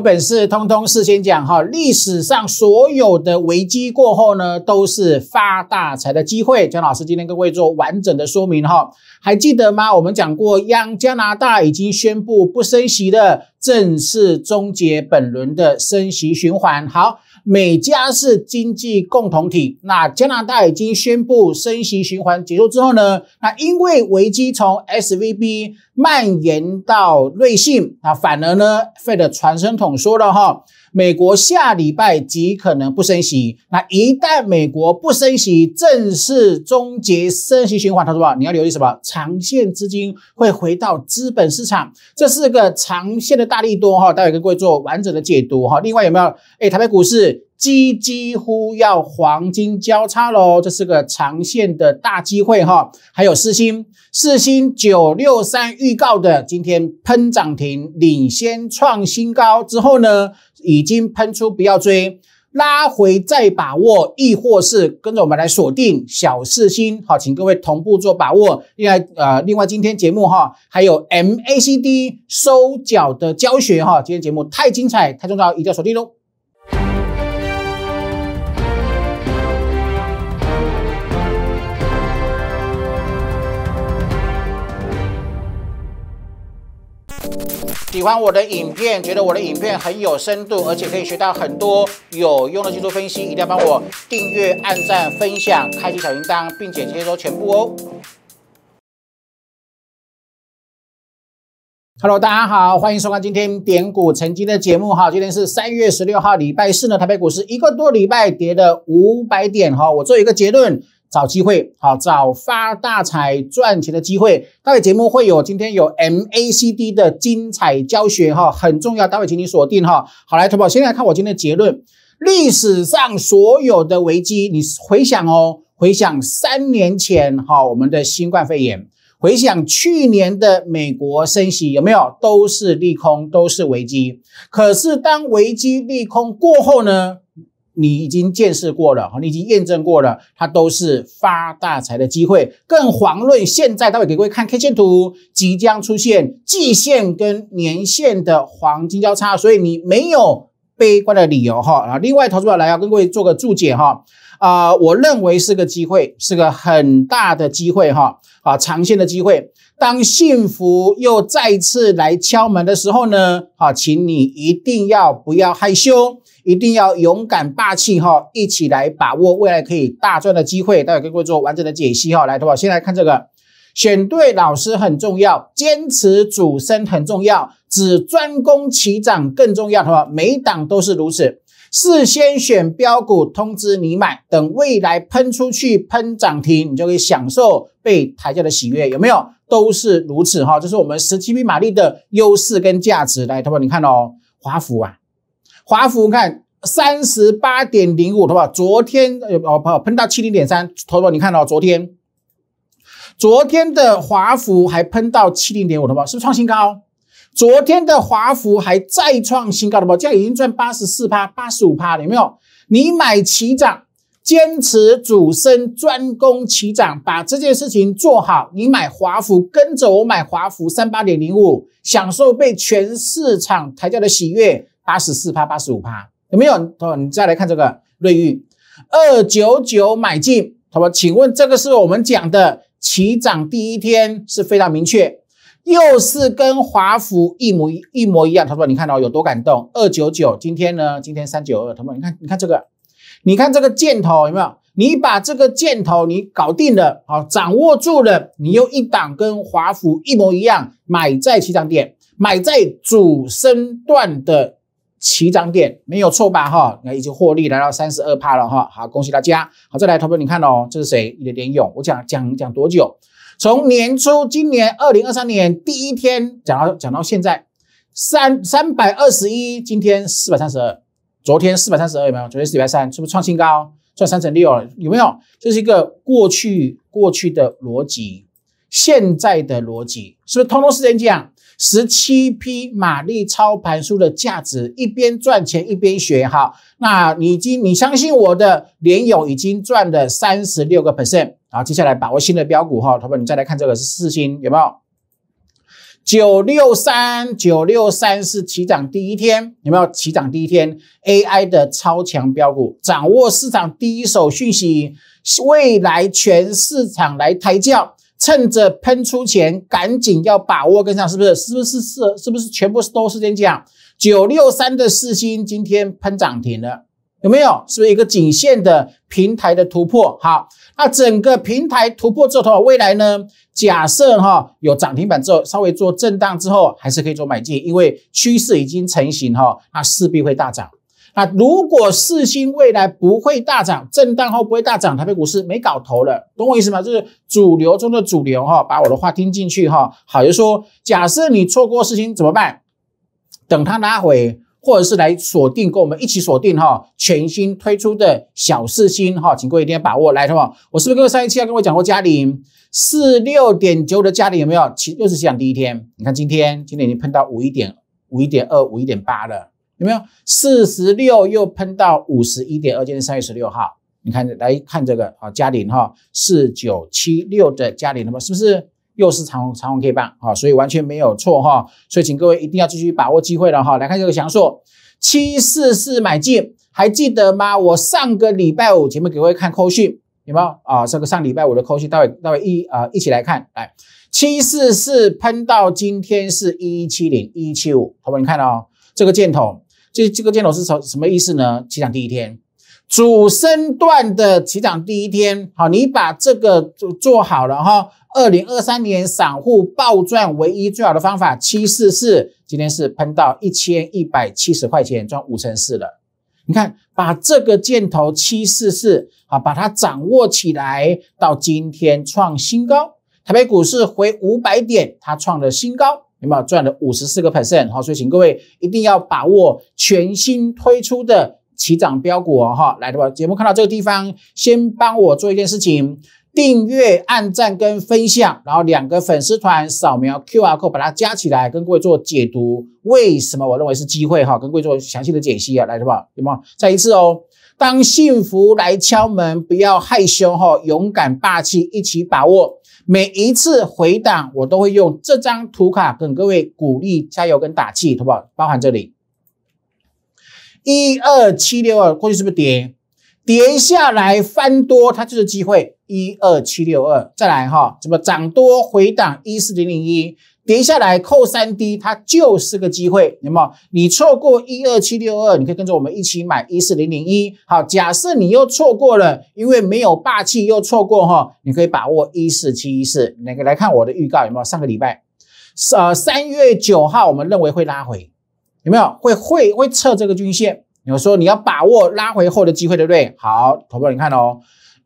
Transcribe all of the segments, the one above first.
有本事通通事先讲哈，历史上所有的危机过后呢，都是发大财的机会。江老师今天跟各位做完整的说明哈，还记得吗？我们讲过，央加拿大已经宣布不升息了，正式终结本轮的升息循环。好。美加是经济共同体，那加拿大已经宣布升息循环结束之后呢？那因为危机从 SVB 蔓延到瑞信，那反而呢，Fed 传声筒说了哈。美国下礼拜极可能不升息，那一旦美国不升息，正式终结升息循环。他说：“你要留意什么？长线资金会回到资本市场，这是个长线的大力多哈。”待会跟各位做完整的解读哈。另外有没有？哎，台北股市几几乎要黄金交叉喽，这是个长线的大机会哈。还有四星，四星九六三预告的今天喷涨停，领先创新高之后呢？已经喷出，不要追，拉回再把握，亦或是跟着我们来锁定小四星。好，请各位同步做把握。另外，呃，另外今天节目哈还有 MACD 收脚的教学哈。今天节目太精彩，太重要，一定要锁定喽。喜欢我的影片，觉得我的影片很有深度，而且可以学到很多有用的技术分析，一定要帮我订阅、按赞、分享、开启小铃铛，并且接收全部哦。Hello，大家好，欢迎收看今天点股成经的节目哈。今天是三月十六号，礼拜四呢，台北股市一个多礼拜跌了五百点哈。我做一个结论。找机会，好找发大财赚钱的机会。大卫节目会有，今天有 MACD 的精彩教学哈，很重要，待会请你锁定哈。好，来，投保，先来看我今天的结论。历史上所有的危机，你回想哦，回想三年前哈，我们的新冠肺炎，回想去年的美国升息，有没有都是利空，都是危机。可是当危机利空过后呢？你已经见识过了哈，你已经验证过了，它都是发大财的机会，更遑论现在，待会给各位看 K 线图，即将出现季线跟年线的黄金交叉，所以你没有悲观的理由哈啊！另外，投资表来要跟各位做个注解哈啊，我认为是个机会，是个很大的机会哈啊，长线的机会，当幸福又再次来敲门的时候呢，啊，请你一定要不要害羞。一定要勇敢霸气哈！一起来把握未来可以大赚的机会，待会跟各位做完整的解析哈！来，好不先来看这个，选对老师很重要，坚持主升很重要，只专攻其涨更重要，好不每每档都是如此。事先选标股，通知你买，等未来喷出去喷涨停，你就可以享受被抬轿的喜悦，有没有？都是如此哈！这是我们十七匹马力的优势跟价值。来，好不你看哦，华孚啊。华福看三十八点零五，好不好？昨天有哦，喷到七零点三，投不你看到昨天，昨天的华福还喷到七零点五，好不好？是不是创新高？昨天的华福还再创新高的吗？现在已经赚八十四趴，八十五趴了，有没有？你买齐涨。坚持主升，专攻起涨，把这件事情做好。你买华福，跟着我买华福，三八点零五，享受被全市场抬价的喜悦。八十四趴，八十五趴，有没有？好，你再来看这个瑞玉二九九买进，好不？请问这个是我们讲的起涨第一天是非常明确，又是跟华府一模一模一样。他说：“你看到有多感动？”二九九今天呢？今天三九二，他说：‘你看，你看这个，你看这个箭头有没有？你把这个箭头你搞定了，好，掌握住了，你又一档跟华府一模一样，买在起涨点，买在主升段的。齐涨点没有错吧？哈，那已经获利来到三十二帕了哈。好，恭喜大家。好，再来，投票你看哦，这是谁？你的连勇。我讲讲讲多久？从年初，今年二零二三年第一天讲到讲到现在，三三百二十一，今天四百三十二，昨天四百三十二有没有？昨天是礼拜三，是不是创新高？赚三成六了，有没有？这是一个过去过去的逻辑，现在的逻辑是不是通通是这样？十七匹马力操盘书的价值，一边赚钱一边学哈。那你已经，你相信我的，连友已经赚了三十六个 percent 好，接下来把握新的标股哈，伙伴，你再来看这个是四星有没有？九六三九六三是起涨第一天，有没有起涨第一天？AI 的超强标股，掌握市场第一手讯息，未来全市场来抬轿。趁着喷出前，赶紧要把握跟上，是不是？是不是是？是不是全部都是这样讲？九六三的四星今天喷涨停了，有没有？是不是一个颈线的平台的突破？好，那整个平台突破之后，未来呢？假设哈有涨停板之后，稍微做震荡之后，还是可以做买进，因为趋势已经成型哈，那势必会大涨。啊！如果四星未来不会大涨，震荡后不会大涨，台北股市没搞头了，懂我意思吗？就是主流中的主流，哈，把我的话听进去，哈。好，就说假设你错过四星怎么办？等它拉回，或者是来锁定，跟我们一起锁定，哈。全新推出的小四星，哈，请各位一定要把握，来，什么？我是不是跟上一期要跟我讲过嘉玲四六点九的嘉玲有没有？其实又是讲第一天，你看今天今天已经碰到五一点五一点二五一点八了。有没有四十六又喷到五十一点二？今天三月十六号，你看来看这个啊，加零哈，四九七六的加零，那么是不是又是长虹长红 K 棒啊？所以完全没有错哈，所以请各位一定要继续把握机会了哈。来看这个详述，七四四买进，还记得吗？我上个礼拜五前面给各位看扣讯，有没有啊？这个上礼拜五的扣讯，待会待会一啊一起来看，来七四四喷到今天是一一七零一七五，好吧？你看哦，这个箭头。这这个箭头是什什么意思呢？起涨第一天，主升段的起涨第一天，好，你把这个做做好了哈。二零二三年散户暴赚唯一最好的方法七四四，今天是喷到一千一百七十块钱，赚五成四了。你看，把这个箭头七四四，好，把它掌握起来，到今天创新高，台北股市回五百点，它创了新高。有没有赚了五十四个 percent？好，所以请各位一定要把握全新推出的起涨标股哦！哈，来，的不节目看到这个地方，先帮我做一件事情：订阅、按赞跟分享，然后两个粉丝团扫描 Q R code 把它加起来，跟各位做解读，为什么我认为是机会？哈，跟各位做详细的解析啊！来，好不好？有没有？再一次哦。当幸福来敲门，不要害羞哈，勇敢霸气，一起把握每一次回档。我都会用这张图卡跟各位鼓励、加油跟打气，好不好？包含这里，一二七六二，过去是不是跌？跌下来翻多，它就是机会，一二七六二，再来哈，怎么涨多回档一四零零一，跌下来扣三 D，它就是个机会，有没有？你错过一二七六二，你可以跟着我们一起买一四零零一。好，假设你又错过了，因为没有霸气又错过哈，你可以把握一四七一四，那个来看我的预告有没有？上个礼拜，呃，三月九号我们认为会拉回，有没有？会会会测这个均线。有说你要把握拉回后的机会，对不对？好，投票你看哦，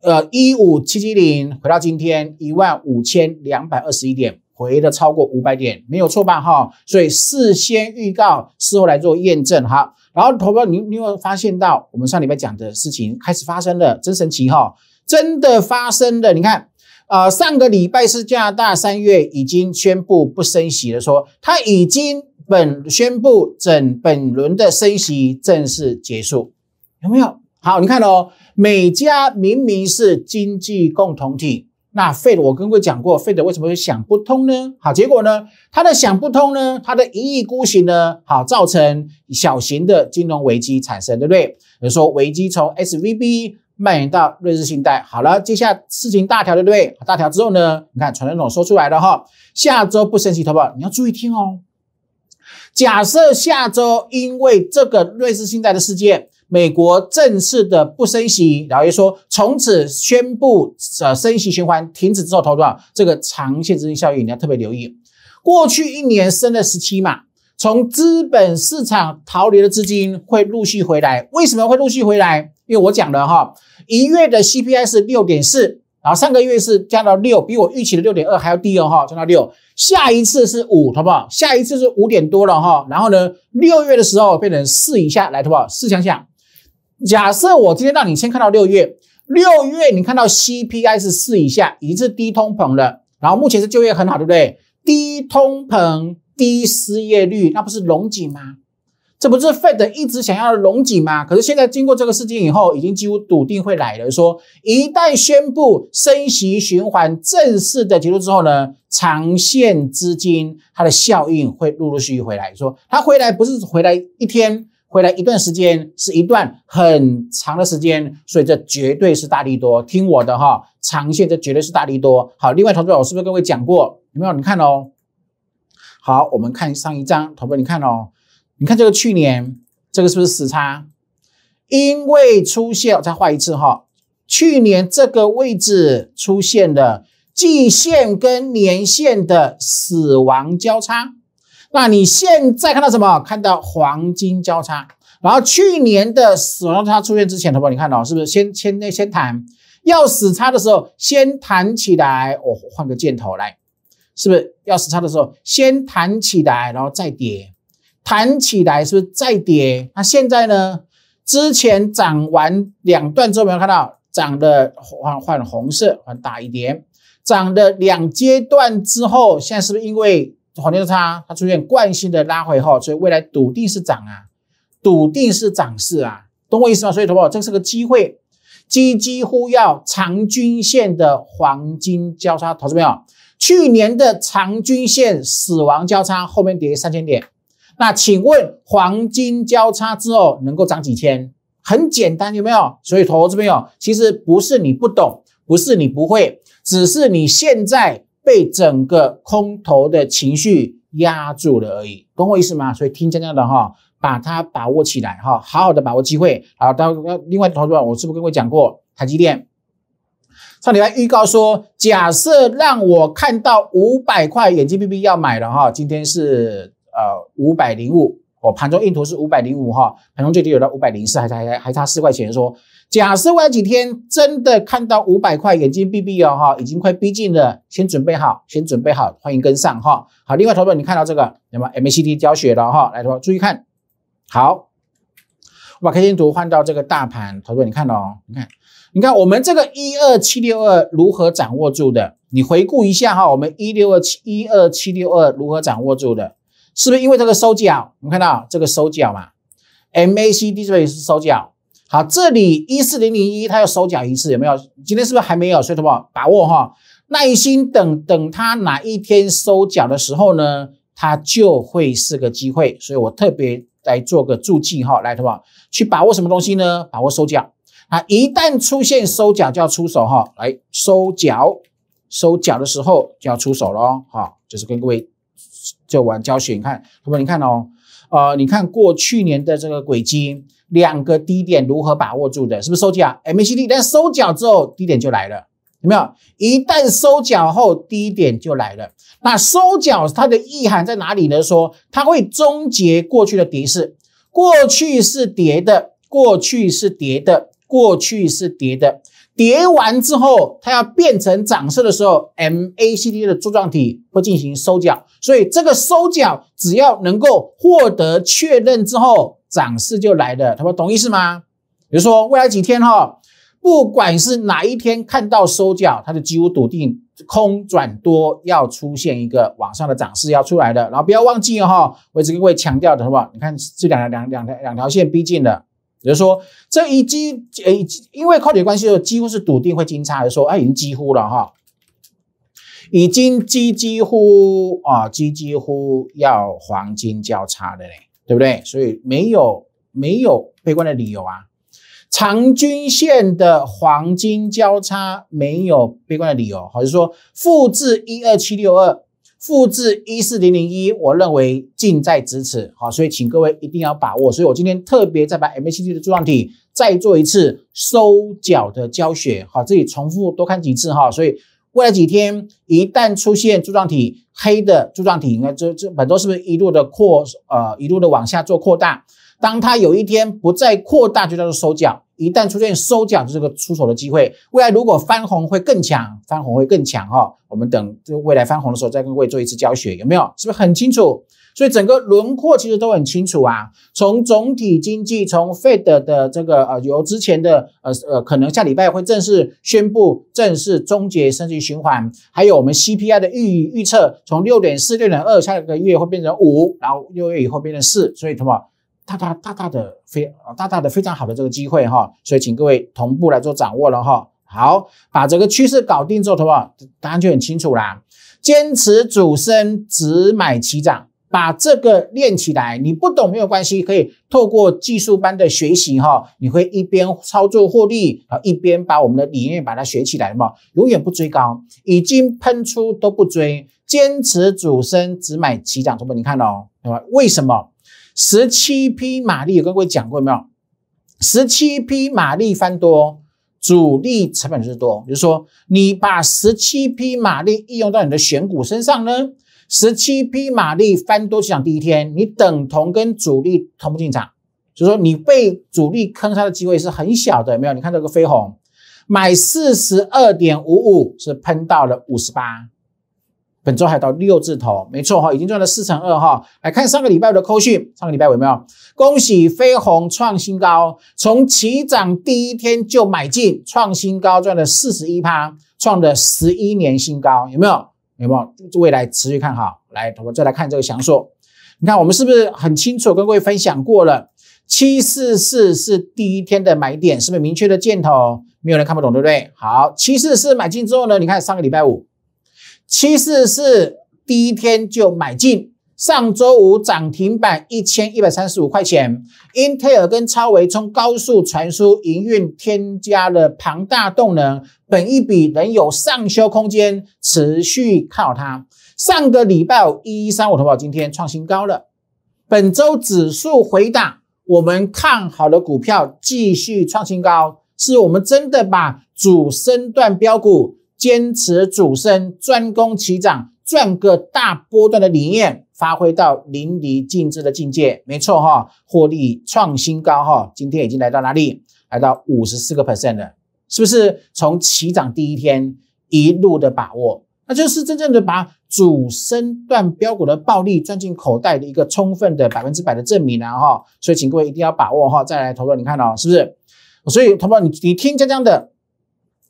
呃，一五七七零回到今天一万五千两百二十一点，回了超过五百点，没有错吧？哈，所以事先预告，事后来做验证哈。然后投票你你有发现到我们上礼拜讲的事情开始发生了，真神奇哈，真的发生了。你看，呃，上个礼拜是加拿大三月已经宣布不升息了说它已经。本宣布整本轮的升息正式结束，有没有好？你看哦，美加明明是经济共同体，那费德我跟各位讲过，费德为什么会想不通呢？好，结果呢，他的想不通呢，他的一意孤行呢，好，造成小型的金融危机产生，对不对？比如说危机从 S V B 蔓延到瑞士信贷，好了，接下来事情大条，对不对？大条之后呢，你看传统总说出来了哈，下周不升息，投保你要注意听哦。假设下周因为这个瑞士信贷的事件，美国正式的不升息，然后又说从此宣布呃升息循环停止之后，投资少，这个长线资金效应你要特别留意。过去一年升了十七嘛，从资本市场逃离的资金会陆续回来。为什么会陆续回来？因为我讲的哈，一月的 CPI 是六点四。然后上个月是加到六，比我预期的六点二还要低哦，哈，加到六。下一次是五，好不好？下一次是五点多了，哈。然后呢，六月的时候变成四以下，来，好不好？试想想，假设我今天让你先看到六月，六月你看到 CPI 是四以下，已经是低通膨了。然后目前是就业很好，对不对？低通膨、低失业率，那不是龙井吗？这不是 Fed 一直想要的熔井吗？可是现在经过这个事件以后，已经几乎笃定会来了。说一旦宣布升息循环正式的结束之后呢，长线资金它的效应会陆陆续续回来。说它回来不是回来一天，回来一段时间，是一段很长的时间。所以这绝对是大力多，听我的哈，长线这绝对是大力多。好，另外投资者，我是不是跟各位讲过？有没有？你看哦。好，我们看上一张，投哥，你看哦。你看这个去年这个是不是死叉？因为出现，我再画一次哈。去年这个位置出现了季线跟年线的死亡交叉。那你现在看到什么？看到黄金交叉。然后去年的死亡交叉出现之前，宝宝你看到是不是先先那先弹？要死叉的时候先弹起来，我换个箭头来，是不是要死叉的时候先弹起来，然后再跌？弹起来是不是再跌？它现在呢？之前涨完两段之后，没有看到涨的换换红色，换大一点，涨的两阶段之后，现在是不是因为黄金交叉它出现惯性的拉回后，所以未来笃定是涨啊，笃定是涨势啊，懂我意思吗？所以，宝宝，这是个机会，几几乎要长均线的黄金交叉，投资没有？去年的长均线死亡交叉后面跌三千点。那请问黄金交叉之后能够涨几千？很简单，有没有？所以投资朋友，其实不是你不懂，不是你不会，只是你现在被整个空头的情绪压住了而已。懂我意思吗？所以听江江的哈，把它把握起来哈，好好的把握机会好，到另外投资们，我是不是跟我讲过台积电？上礼拜预告说，假设让我看到五百块眼睛 B B 要买了哈，今天是。呃，五百零五，我盘中印图是五百零五哈，盘中最低有到五百零四，还还还差四块钱。说，假设未来几天真的看到五百块，眼睛闭闭哦哈，已经快逼近了，先准备好，先准备好，欢迎跟上哈。好，另外投资你看到这个，那么 MACD 教学了哈，来的话注意看好，我把 K 线图换到这个大盘，投资你看哦，你看，你看我们这个一二七六二如何掌握住的？你回顾一下哈，我们一六二七一二七六二如何掌握住的？是不是因为这个收脚？我们看到这个收脚嘛？MACD 这边是收脚。好，这里一四零零一它要收脚一次，有没有？今天是不是还没有？所以同么把握哈？耐心等等，它哪一天收脚的时候呢？它就会是个机会。所以我特别来做个注记哈，来同么？去把握什么东西呢？把握收脚。啊，一旦出现收脚就要出手哈。来收脚，收脚的时候就要出手喽。哈，就是跟各位。就玩教学，你看，我们你看哦，呃，你看过去年的这个轨迹，两个低点如何把握住的？是不是收脚？MACD 但收脚之后，低点就来了，有没有？一旦收脚后，低点就来了。那收脚它的意涵在哪里呢？说它会终结过去的跌势，过去是叠的，过去是叠的，过去是叠的。叠完之后，它要变成涨势的时候，MACD 的柱状体会进行收脚，所以这个收脚只要能够获得确认之后，涨势就来了，他懂意思吗？比如说未来几天哈，不管是哪一天看到收脚，它就几乎笃定空转多要出现一个往上的涨势要出来的。然后不要忘记哈，我一直跟各位强调的，好不好？你看这两两两条两条线逼近的。就是说，这一几诶，因为靠点关系，就几乎是笃定会金叉的。说，哎，已经几乎了哈，已经几几乎啊，几几乎要黄金交叉的嘞，对不对？所以没有没有悲观的理由啊。长均线的黄金交叉没有悲观的理由，还是说复制一二七六二。复制一四零零一，我认为近在咫尺，好，所以请各位一定要把握。所以我今天特别再把 M a c d 的柱状体再做一次收脚的教学，好，这里重复多看几次哈。所以未来几天一旦出现柱状体黑的柱状体，应该这这本周是不是一路的扩呃一路的往下做扩大？当它有一天不再扩大，就叫做收脚。一旦出现收脚，这是个出手的机会。未来如果翻红，会更强，翻红会更强哈。我们等这未来翻红的时候，再跟各位做一次教学，有没有？是不是很清楚？所以整个轮廓其实都很清楚啊。从总体经济，从 Fed 的这个呃，由之前的呃呃，可能下礼拜会正式宣布正式终结升级循环，还有我们 CPI 的预预测，从六点四、六点二，下个月会变成五，然后六月以后变成四，所以什么？大大大大的非大大的非常好的这个机会哈，所以请各位同步来做掌握了哈。好，把这个趋势搞定之后，的话，答案就很清楚啦。坚持主升，只买起涨，把这个练起来。你不懂没有关系，可以透过技术班的学习哈，你会一边操作获利啊，一边把我们的理念把它学起来嘛。永远不追高，已经喷出都不追，坚持主升，只买起涨。对不？你看哦，对吧？为什么？十七匹马力，有跟各位讲过没有？十七匹马力翻多，主力成本就是多。也就是说，你把十七匹马力应用到你的选股身上呢，十七匹马力翻多，市场第一天，你等同跟主力同步进场。就是说，你被主力坑杀的机会是很小的，有没有？你看这个飞鸿，买四十二点五五是喷到了五十八。本周还到六字头，没错哈，已经赚了四成二哈。来看上个礼拜五的扣讯，上个礼拜五有没有？恭喜飞鸿创新高，从起涨第一天就买进，创新高赚了四十一趴，创了十一年新高，有没有？有没有？未来持续看好。来，我们再来看这个详硕，你看我们是不是很清楚？跟各位分享过了，七四四是第一天的买点，是不是明确的箭头？没有人看不懂，对不对？好，七四四买进之后呢，你看上个礼拜五。七四是第一天就买进，上周五涨停板一千一百三十五块钱。Intel 跟超维冲高速传输营运添加了庞大动能，本一笔仍有上修空间，持续看好它。上个礼拜一一三五投保，今天创新高了。本周指数回档，我们看好的股票继续创新高，是我们真的把主升段标股。坚持主升专攻起涨赚个大波段的理念，发挥到淋漓尽致的境界。没错哈，获利创新高哈，今天已经来到哪里？来到五十四个 percent 了，是不是从起涨第一天一路的把握？那就是真正的把主升段标股的暴利赚进口袋的一个充分的百分之百的证明了哈。所以，请各位一定要把握哈，再来投入。你看哦，是不是？所以，投胞，你你听江江的，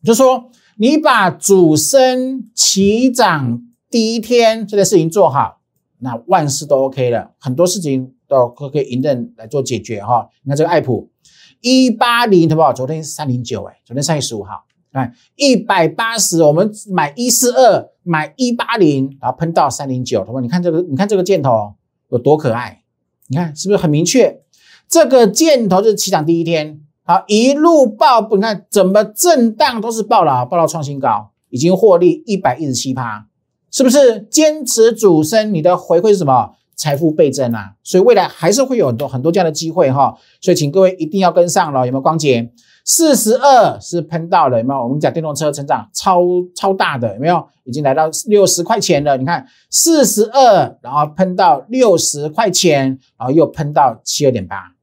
就说。你把主升起涨第一天这件事情做好，那万事都 OK 了，很多事情都可可以迎刃来做解决哈。你看这个爱普，一八零，好不？昨天三零九，哎，昨天三月十五号，哎，一百八十，我们买一四二，买一八零，然后喷到三零九，对不？你看这个，你看这个箭头有多可爱？你看是不是很明确？这个箭头就是起涨第一天。好，一路爆你看怎么震荡都是爆了，爆到创新高，已经获利一百一十七趴，是不是？坚持主升，你的回馈是什么？财富倍增啊！所以未来还是会有很多很多这样的机会哈，所以请各位一定要跟上了，有没有？光姐，四十二是喷到的，有没有？我们讲电动车成长超超大的，有没有？已经来到六十块钱了，你看四十二，然后喷到六十块钱，然后又喷到七二点八。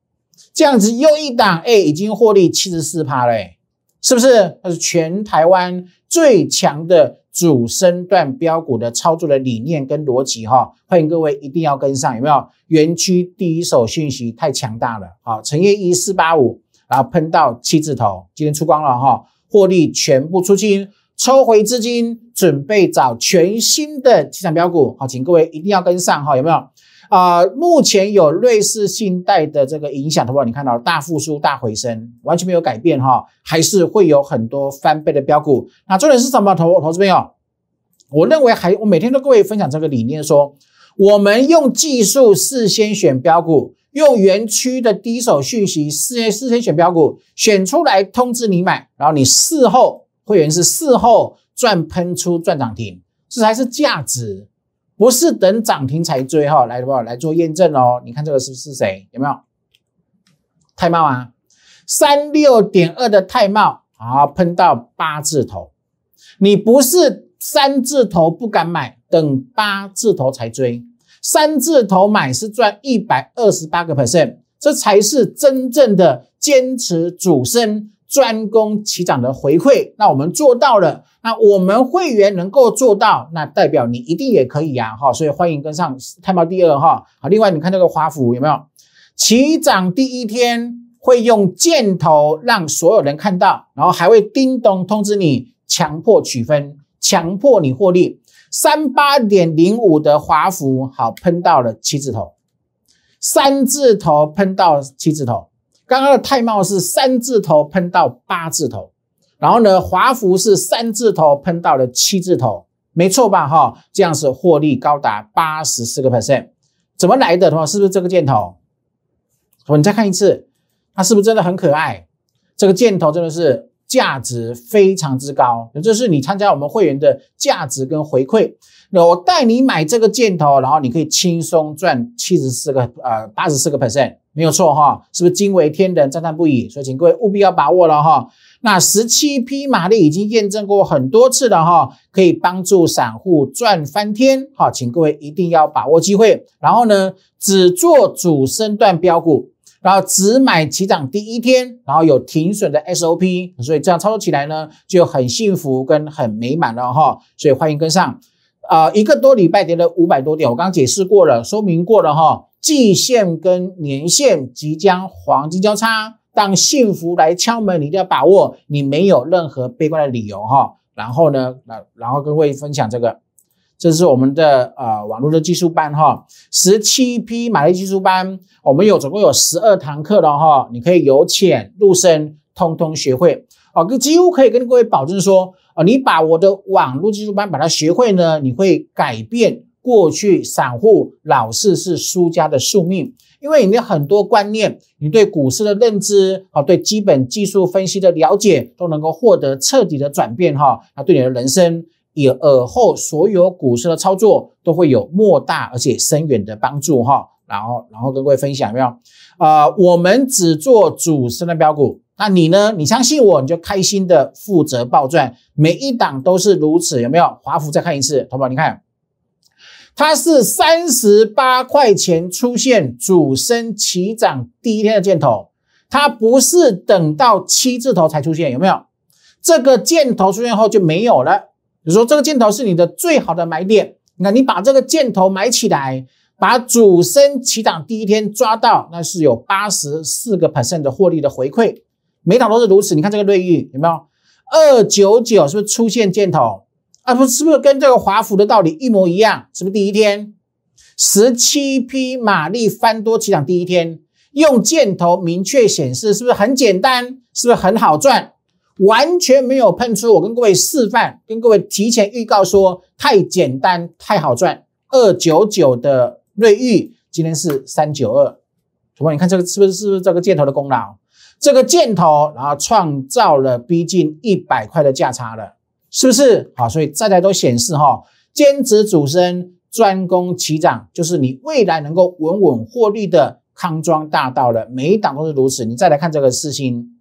这样子又一档哎，已经获利七十四趴嘞，是不是？它是全台湾最强的主升段标的操作的理念跟逻辑哈，欢迎各位一定要跟上，有没有？园区第一手讯息太强大了，好，成业一四八五，然后喷到七字头，今天出光了哈，获利全部出清，抽回资金，准备找全新的资产标股，好，请各位一定要跟上哈，有没有？啊，目前有瑞士信贷的这个影响的话，你看到大复苏、大回升，完全没有改变哈，还是会有很多翻倍的标股。那重点是什么投投资朋友？我认为还我每天都各位分享这个理念，说我们用技术事先选标股，用园区的第一手讯息事先事先选标股，选出来通知你买，然后你事后会员是事后赚喷出赚涨停，这才是价值。不是等涨停才追哈，来不？来做验证哦。你看这个是不是谁？有没有？泰茂啊，三六点二的泰茂啊，喷到八字头。你不是三字头不敢买，等八字头才追。三字头买是赚一百二十八个 percent，这才是真正的坚持主升。专攻起涨的回馈，那我们做到了，那我们会员能够做到，那代表你一定也可以啊！哈，所以欢迎跟上看到第二哈。好，另外你看这个华府有没有起涨？第一天会用箭头让所有人看到，然后还会叮咚通知你，强迫取分，强迫你获利。三八点零五的华府好喷到了七字头，三字头喷到七字头。刚刚的泰茂是三字头喷到八字头，然后呢，华孚是三字头喷到了七字头，没错吧？哈，这样是获利高达八十四个 percent，怎么来的话，是不是这个箭头？我你再看一次，它是不是真的很可爱？这个箭头真的是价值非常之高，也这是你参加我们会员的价值跟回馈。那我带你买这个箭头，然后你可以轻松赚七十四个呃八十四个 percent。没有错哈，是不是惊为天人、赞叹不已？所以请各位务必要把握了哈。那十七匹马力已经验证过很多次了哈，可以帮助散户赚翻天哈。请各位一定要把握机会。然后呢，只做主升段标股，然后只买起涨第一天，然后有停损的 SOP。所以这样操作起来呢，就很幸福跟很美满了哈。所以欢迎跟上啊，一个多礼拜跌了五百多点，我刚解释过了，说明过了哈。季线跟年线即将黄金交叉，当幸福来敲门，你一定要把握。你没有任何悲观的理由哈。然后呢，那然后跟各位分享这个，这是我们的呃网络的技术班哈，十七批买力技术班，我们有总共有十二堂课的哈，你可以由浅入深，通通学会啊。跟几乎可以跟各位保证说啊，你把我的网络技术班把它学会呢，你会改变。过去散户老是是输家的宿命，因为你很多观念，你对股市的认知啊，对基本技术分析的了解，都能够获得彻底的转变哈。那对你的人生，也而后所有股市的操作，都会有莫大而且深远的帮助哈。然后，然后跟各位分享没有？呃，我们只做主升的标股，那你呢？你相信我，你就开心的负责暴赚，每一档都是如此，有没有？华福再看一次，同胞你看。它是三十八块钱出现主升起涨第一天的箭头，它不是等到七字头才出现，有没有？这个箭头出现后就没有了。你说这个箭头是你的最好的买点，你看你把这个箭头买起来，把主升起涨第一天抓到，那是有八十四个 percent 的获利的回馈，每档都是如此。你看这个瑞玉有没有？二九九是不是出现箭头？啊，不是，不是跟这个华府的道理一模一样？是不是第一天十七匹马力翻多起涨？第一天用箭头明确显示，是不是很简单？是不是很好赚？完全没有碰出。我跟各位示范，跟各位提前预告说，太简单，太好赚。二九九的瑞玉今天是三九二，主播，你看这个是不是？是不是这个箭头的功劳？这个箭头，然后创造了逼近一百块的价差了。是不是好？所以再来都显示哈，坚持主升，专攻起涨，就是你未来能够稳稳获利的康庄大道了。每一档都是如此。你再来看这个四星，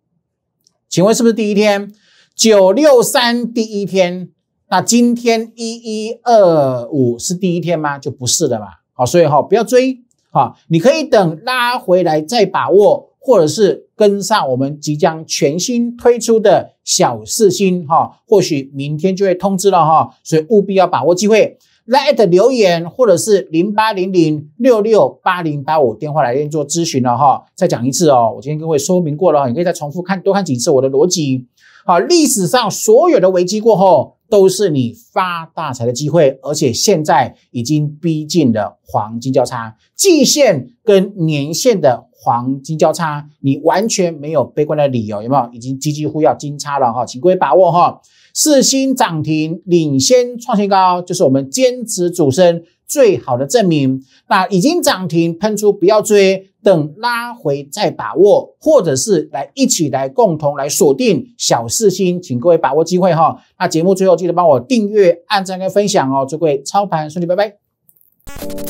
请问是不是第一天九六三第一天？那今天一一二五是第一天吗？就不是了嘛。好，所以哈，不要追好，你可以等拉回来再把握。或者是跟上我们即将全新推出的小四星哈，或许明天就会通知了哈，所以务必要把握机会，来 at 留言或者是零八零零六六八零八五电话来电做咨询了哈。再讲一次哦，我今天跟各位说明过了，你可以再重复看多看几次我的逻辑。好，历史上所有的危机过后都是你发大财的机会，而且现在已经逼近了黄金交叉，季线跟年线的。黄金交叉，你完全没有悲观的理由，有没有？已经几几乎要金叉了哈，请各位把握哈。四星涨停领先创新高，就是我们坚持主升最好的证明。那已经涨停喷出，不要追，等拉回再把握，或者是来一起来共同来锁定小四星，请各位把握机会哈。那节目最后记得帮我订阅、按赞跟分享哦。祝各位操盘顺利，拜拜。